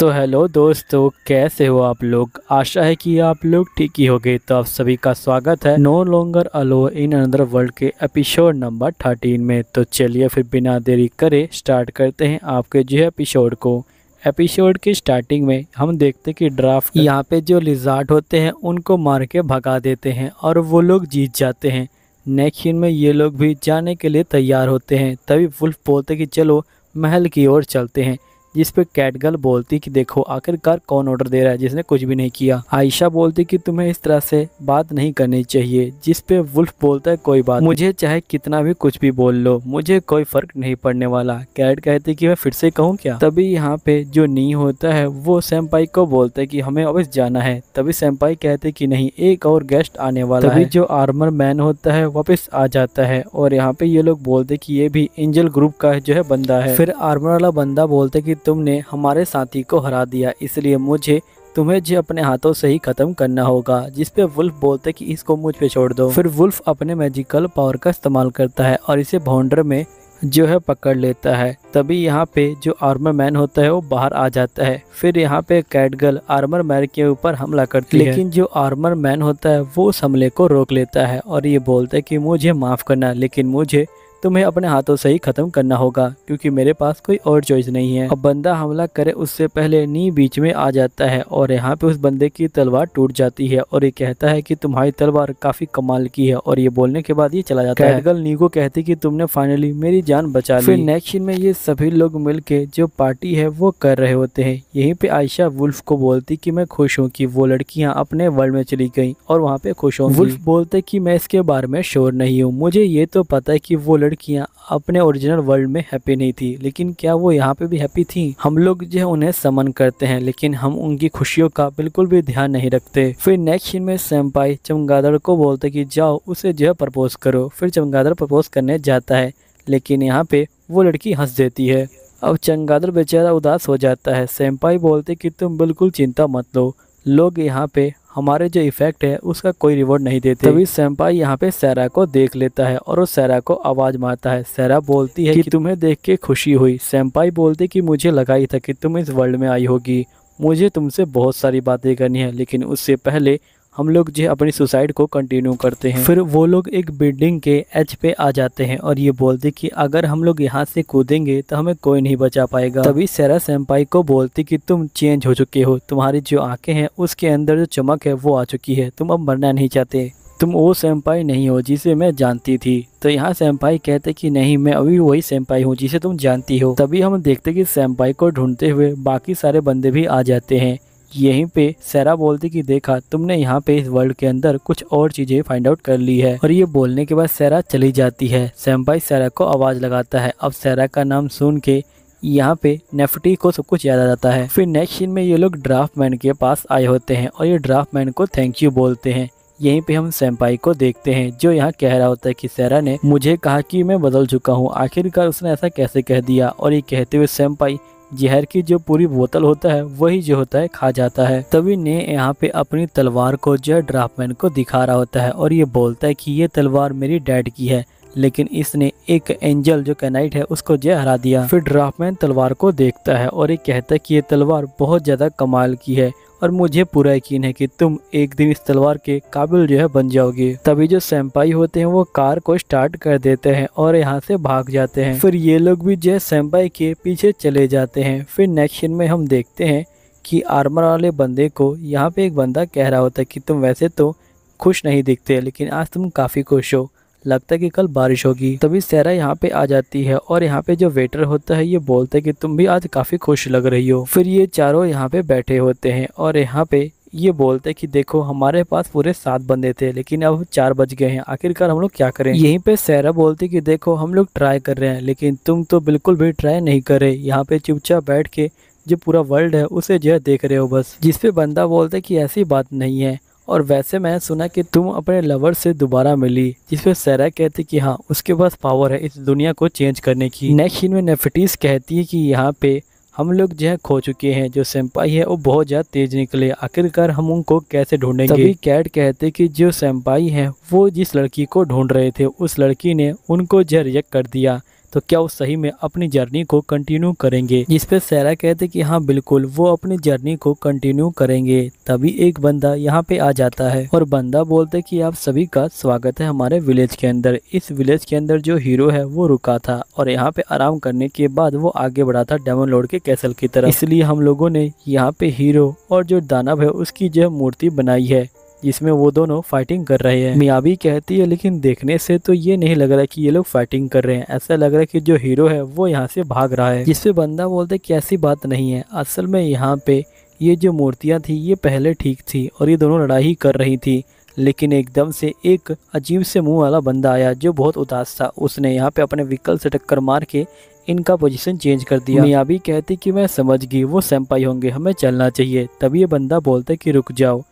तो हेलो दोस्तों तो कैसे हो आप लोग आशा है कि आप लोग ठीक ही गए तो आप सभी का स्वागत है no longer alone in another world के एपिसोड नंबर थर्टीन में तो चलिए फिर बिना देरी करे स्टार्ट करते हैं आपके जो है एपिसोड को एपिसोड के स्टार्टिंग में हम देखते कि ड्राफ्ट यहाँ पे जो लिजार्ट होते हैं उनको मार के भगा देते हैं और वो लोग जीत जाते हैं नेक्स्ट में ये लोग भी जाने के लिए तैयार होते हैं तभी वुल्फ बोलते कि चलो महल की ओर चलते हैं जिस पे कैटगल बोलती कि देखो आखिरकार कौन ऑर्डर दे रहा है जिसने कुछ भी नहीं किया आयशा बोलती कि तुम्हें इस तरह से बात नहीं करनी चाहिए जिस पे वुल्फ बोलता है कोई बात मुझे चाहे कितना भी कुछ भी बोल लो मुझे कोई फर्क नहीं पड़ने वाला कैट कहती कि मैं फिर से कहूँ क्या तभी यहाँ पे जो नी होता है वो सैम्पाई को बोलता है की हमें ऑफिस जाना है तभी सैम्पाई कहते की नहीं एक और गेस्ट आने वाला तभी है जो आर्मर मैन होता है वापिस आ जाता है और यहाँ पे ये लोग बोलते की ये भी एंजल ग्रुप का जो है बंदा है फिर आर्मर वाला बंदा बोलते की तुमने हमारे साथी को हरा दिया इसलिए मुझे तुम्हें जी अपने हाथों से ही खत्म करना होगा जिसपे वुल्फ बोलते कि इसको मुझ पे छोड़ दो फिर वुल्फ अपने मैजिकल पावर का इस्तेमाल करता है और इसे बाउंडर में जो है पकड़ लेता है तभी यहाँ पे जो आर्मर मैन होता है वो बाहर आ जाता है फिर यहाँ पे कैटगल आर्मर मैन के ऊपर हमला करती लेकिन है लेकिन जो आर्मर मैन होता है वो उस हमले को रोक लेता है और ये बोलता है कि मुझे माफ़ करना लेकिन मुझे तुम्हें अपने हाथों से ही खत्म करना होगा क्योंकि मेरे पास कोई और चॉइस नहीं है अब बंदा हमला करे उससे पहले नी बीच में आ जाता है और यहाँ पे उस बंदे की तलवार टूट जाती है और ये कहता है कि तुम्हारी तलवार काफी कमाल की है और ये बोलने के बाद ये चला जाता है गर्ल नी को कहती की तुमने फाइनली मेरी जान बचा ली नेक्स्ट में ये सभी लोग मिल जो पार्टी है वो कर रहे होते है यही पे आयशा वुल्फ को बोलती की मैं खुश हूँ की वो लड़कियाँ अपने वर्ल्ड में चली गई और वहाँ पे खुश हूँ वुल्फ बोलते की मैं इसके बारे में श्योर नहीं हूँ मुझे ये तो पता है की वो लड़कियां अपने ओरिजिनल वर्ल्ड में हैप्पी नहीं थी लेकिन क्या वो यहाँ पे भी हैप्पी थी हम लोग जो है उन्हें समन करते हैं लेकिन हम उनकी खुशियों का बिल्कुल भी ध्यान नहीं रखते फिर नेक्स्ट सीन में सैम्पाई चमगादड़ को बोलते कि जाओ उसे जो है प्रपोज करो फिर चमगादड़ प्रपोज करने जाता है लेकिन यहाँ पे वो लड़की हंस देती है अब चमगादड़ बेचारा उदास हो जाता है सैम्पाई बोलते कि तुम बिल्कुल चिंता मत लो लोग यहाँ पे हमारे जो इफेक्ट है उसका कोई रिवॉर्ड नहीं देते तभी सैम्पाई यहाँ पे सैरा को देख लेता है और उस सैरा को आवाज मारता है सैरा बोलती है कि, कि तुम्हें देख के खुशी हुई सैम्पाई बोलती कि मुझे लगा ही था कि तुम इस वर्ल्ड में आई होगी मुझे तुमसे बहुत सारी बातें करनी है लेकिन उससे पहले हम लोग जो अपनी सुसाइड को कंटिन्यू करते हैं फिर वो लोग एक बिल्डिंग के एच पे आ जाते हैं और ये बोलते कि अगर हम लोग यहाँ से कूदेंगे तो हमें कोई नहीं बचा पाएगा तभी सेरा सैम्पाई को बोलती कि तुम चेंज हो चुके हो तुम्हारी जो आंखें हैं उसके अंदर जो चमक है वो आ चुकी है तुम अब मरना नहीं चाहते तुम वो सेम्पाई नहीं हो जिसे मैं जानती थी तो यहाँ सेम्पाई कहते कि नहीं मैं अभी वही सेम्पाई हूँ जिसे तुम जानती हो तभी हम देखते कि सेम्पाई को ढूंढते हुए बाकी सारे बंदे भी आ जाते हैं यहीं पे सैरा बोलती कि देखा तुमने यहाँ पे इस वर्ल्ड के अंदर कुछ और चीजें फाइंड आउट कर ली है और ये बोलने के बाद सैरा चली जाती है सैम्पाई सैरा को आवाज लगाता है अब सैरा का नाम सुन के यहाँ पे नेफ्टी को सब कुछ याद आ जाता है फिर नेक्स्ट सीन में ये लोग ड्राफ्ट मैन के पास आए होते हैं और ये ड्राफ्ट मैन को थैंक यू बोलते हैं यहीं पे हम सैम्पाई को देखते हैं जो यहाँ कह रहा होता है कि सैरा ने मुझे कहा कि मैं बदल चुका हूँ आखिरकार उसने ऐसा कैसे कह दिया और ये कहते हुए सैम्पाई जहर की जो पूरी बोतल होता है वही जो होता है खा जाता है तभी ने यहाँ पे अपनी तलवार को जो है ड्राफ्टमैन को दिखा रहा होता है और ये बोलता है कि ये तलवार मेरी डैड की है लेकिन इसने एक एंजल जो कैनाइट है उसको जय हरा दिया फिर ड्राफ्टमैन तलवार को देखता है और ये कहता है कि ये तलवार बहुत ज़्यादा कमाल की है और मुझे पूरा यकीन है कि तुम एक दिन इस तलवार के काबिल जो है बन जाओगे तभी जो सैम्पाई होते हैं वो कार को स्टार्ट कर देते हैं और यहाँ से भाग जाते हैं फिर ये लोग भी जो है सैम्पाई के पीछे चले जाते हैं फिर नेक्स्ट में हम देखते हैं कि आर्मर वाले बंदे को यहाँ पे एक बंदा कह रहा होता है कि तुम वैसे तो खुश नहीं दिखते लेकिन आज तुम काफ़ी खुश हो लगता है कि कल बारिश होगी तभी सहरा यहाँ पे आ जाती है और यहाँ पे जो वेटर होता है ये बोलता है कि तुम भी आज काफ़ी खुश लग रही हो फिर ये चारों यहाँ पे बैठे होते हैं और यहाँ पे ये बोलते कि देखो हमारे पास पूरे सात बंदे थे लेकिन अब चार बज गए हैं आखिरकार हम लोग क्या करें यहीं पे सहरा बोलती कि देखो हम लोग ट्राई कर रहे हैं लेकिन तुम तो बिल्कुल भी ट्राई नहीं कर रहे यहाँ पे चुपचाप बैठ के जो पूरा वर्ल्ड है उसे जो है देख रहे हो बस जिसपे बंदा बोलते कि ऐसी बात नहीं है और वैसे मैंने सुना कि तुम अपने लवर से दोबारा मिली जिसमें सैरा कहती कि हाँ उसके पास पावर है इस दुनिया को चेंज करने की नेक्स्ट सीन में नेफिटीज कहती है कि यहाँ पे हम लोग जो है खो चुके हैं जो सेम्पाई है वो बहुत ज़्यादा तेज निकले आखिरकार हम उनको कैसे ढूंढेंगे तभी कैट कहते कि जो सेम्पाई है वो जिस लड़की को ढूंढ रहे थे उस लड़की ने उनको जो रिजेक्ट कर दिया तो क्या वो सही में अपनी जर्नी को कंटिन्यू करेंगे जिस पर सैरा कहते कि हाँ बिल्कुल वो अपनी जर्नी को कंटिन्यू करेंगे तभी एक बंदा यहाँ पे आ जाता है और बंदा बोलते कि आप सभी का स्वागत है हमारे विलेज के अंदर इस विलेज के अंदर जो हीरो है वो रुका था और यहाँ पे आराम करने के बाद वो आगे बढ़ा था डेमन लोड के कैसल की तरफ इसलिए हम लोगों ने यहाँ पे हीरो और जो दानव है उसकी जो मूर्ति बनाई है जिसमें वो दोनों फाइटिंग कर रहे हैं मियाबी कहती है लेकिन देखने से तो ये नहीं लग रहा कि ये लोग फाइटिंग कर रहे हैं ऐसा लग रहा है कि जो हीरो है वो यहाँ से भाग रहा है जिसपे बंदा बोलते की ऐसी बात नहीं है असल में यहाँ पे ये जो मूर्तियाँ थी ये पहले ठीक थी और ये दोनों लड़ाई कर रही थी लेकिन एकदम से एक अजीब से मुंह वाला बंदा आया जो बहुत उदास था उसने यहाँ पे अपने व्हीकल से टक्कर मार के इनका पोजीशन चेंज कर दिया मियाबी कहती कि मैं समझ गई वो सैम्पाई होंगे हमें चलना चाहिए तभी ये बंदा बोलता कि रुक जाओ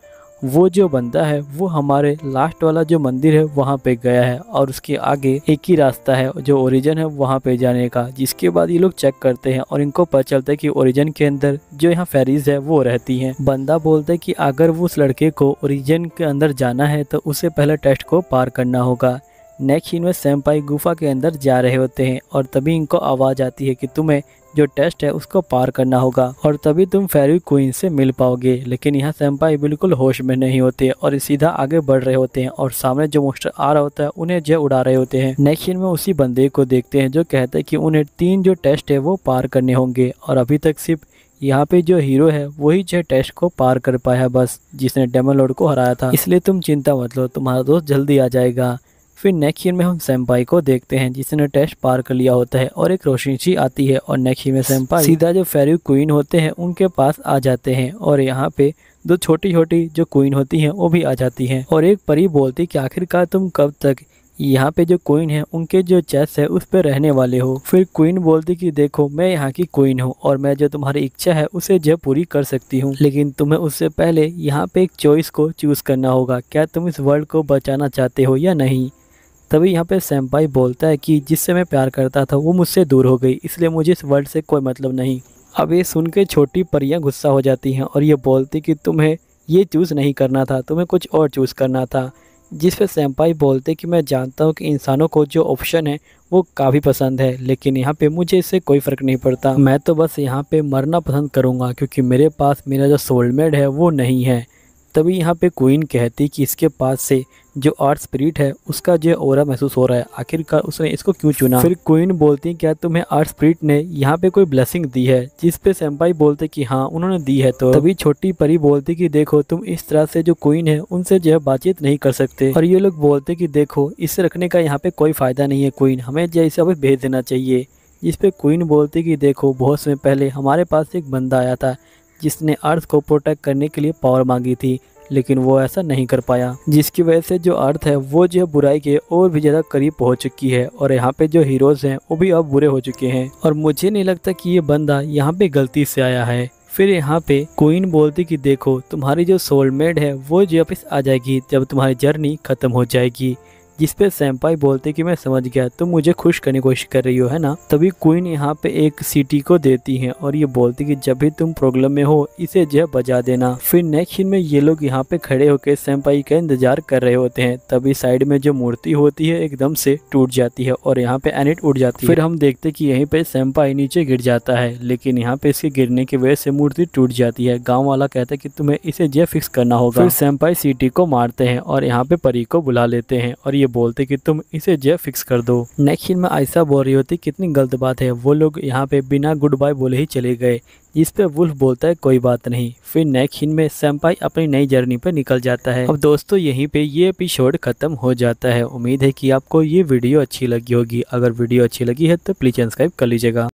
वो जो बंदा है वो हमारे लास्ट वाला जो मंदिर है वहाँ पे गया है और उसके आगे एक ही रास्ता है जो ओरिजिन है वहाँ पे जाने का जिसके बाद ये लोग चेक करते हैं और इनको पता चलता है कि ओरिजिन के अंदर जो यहाँ फेरीज है वो रहती है बंदा बोलता है कि अगर वो उस लड़के को ओरिजिन के अंदर जाना है तो उसे पहले टेस्ट को पार करना होगा नेक्स्ट इनमें सेम्पाई गुफा के अंदर जा रहे होते हैं और तभी इनको आवाज़ आती है कि तुम्हें जो टेस्ट है उसको पार करना होगा और तभी तुम फेरी क्वीन से मिल पाओगे लेकिन यहाँ सेम्पाई बिल्कुल होश में नहीं होते और सीधा आगे बढ़ रहे होते हैं और सामने जो मोस्टर आ रहा होता है उन्हें जय उड़ा रहे होते हैं नेक्स्ट में उसी बंदे को देखते हैं जो कहते हैं कि उन्हें तीन जो टेस्ट है वो पार करने होंगे और अभी तक सिर्फ यहाँ पे जो हीरो है वही जो टेस्ट को पार कर पाया बस जिसने डेमोलोड को हराया था इसलिए तुम चिंता मत लो तुम्हारा दोस्त जल्दी आ जाएगा फिर नेक्स्ट ईयर में हम सैम्पाई को देखते हैं जिसने टेस्ट पार कर लिया होता है और एक रोशनीची आती है और नेक्स्ट ईयर में सैम्पाई सीधा जो फेरी क्वीन होते हैं उनके पास आ जाते हैं और यहाँ पे दो छोटी छोटी जो क्वीन होती हैं वो भी आ जाती हैं और एक परी बोलती कि आखिरकार तुम कब तक यहाँ पे जो क्वीन है उनके जो चेस है उस पर रहने वाले हो फिर क्वीन बोलती कि देखो मैं यहाँ की क्वीन हूँ और मैं जो तुम्हारी इच्छा है उसे जो पूरी कर सकती हूँ लेकिन तुम्हें उससे पहले यहाँ पे एक चॉइस को चूज करना होगा क्या तुम इस वर्ल्ड को बचाना चाहते हो या नहीं तभी यहाँ पे सैम्पाई बोलता है कि जिससे मैं प्यार करता था वो मुझसे दूर हो गई इसलिए मुझे इस वर्ड से कोई मतलब नहीं अब ये सुन के छोटी परियाँ गुस्सा हो जाती हैं और ये बोलती कि तुम्हें ये चूज़ नहीं करना था तुम्हें कुछ और चूज़ करना था जिस पर सैम्पाई बोलते कि मैं जानता हूँ कि इंसानों को जो ऑप्शन है वो काफ़ी पसंद है लेकिन यहाँ पे मुझे इससे कोई फ़र्क नहीं पड़ता मैं तो बस यहाँ पे मरना पसंद करूँगा क्योंकि मेरे पास मेरा जो सोलमेड है वो नहीं है तभी यहाँ पे क्वीन कहती कि इसके पास से जो आर्ट स्पिरिट है उसका जो और महसूस हो रहा है आखिरकार उसने इसको क्यों चुना फिर क्वीन बोलती क्या तुम्हें आर्ट स्पिरिट ने यहाँ पे कोई ब्लेसिंग दी है जिस पे सैम्पाई बोलते कि हाँ उन्होंने दी है तो तभी छोटी परी बोलती कि देखो तुम इस तरह से जो क्वीन है उनसे जो है बातचीत नहीं कर सकते और ये लोग बोलते कि देखो इसे रखने का यहाँ पे कोई फायदा नहीं है क्वीन हमें जो इसे अब भेज देना चाहिए जिसपे क्वीन बोलती कि देखो बहुत समय पहले हमारे पास एक बंदा आया था जिसने अर्थ को प्रोटेक्ट करने के लिए पावर मांगी थी लेकिन वो ऐसा नहीं कर पाया जिसकी वजह से जो अर्थ है वो जो बुराई के और भी ज़्यादा करीब पहुंच चुकी है और यहाँ पे जो हीरोज़ हैं वो भी अब बुरे हो चुके हैं और मुझे नहीं लगता कि ये बंदा यहाँ पे गलती से आया है फिर यहाँ पे क्वीन बोलती कि देखो तुम्हारी जो सोलमेड है वो वापस आ जाएगी जब तुम्हारी जर्नी खत्म हो जाएगी जिस पे सैम्पाई बोलते कि मैं समझ गया तुम तो मुझे खुश करने की कोशिश कर रही हो है ना तभी क्वीन यहाँ पे एक सीटी को देती है और ये बोलती कि जब भी तुम प्रॉब्लम में हो इसे जो है बजा देना फिर नेक्स्ट सीन में ये लोग यहाँ पे खड़े होकर सैम्पाई का इंतजार कर रहे होते हैं तभी साइड में जो मूर्ति होती है एकदम से टूट जाती है और यहाँ पे एनिट उठ जाती है फिर हम देखते की यही पे सैम्पाई नीचे गिर जाता है लेकिन यहाँ पे इसके गिरने की वजह से मूर्ति टूट जाती है गाँव वाला कहता है की तुम्हें इसे जो फिक्स करना होगा फिर सैम्पाई सीटी को मारते हैं और यहाँ पे परी को बुला लेते हैं और ये बोलते कि तुम इसे जय फिक्स कर दो नेक्स्ट सीन में आयशा बोल रही होती कितनी गलत बात है वो लोग यहाँ पे बिना गुड बाय बोले ही चले गए इस पे वुल्फ बोलता है कोई बात नहीं फिर नेक्स्ट हिन में सैम्पाई अपनी नई जर्नी पे निकल जाता है अब दोस्तों यहीं पे ये एपिसोड खत्म हो जाता है उम्मीद है कि आपको ये वीडियो अच्छी लगी होगी अगर वीडियो अच्छी लगी है तो प्लीज़ सब्सक्राइब कर लीजिएगा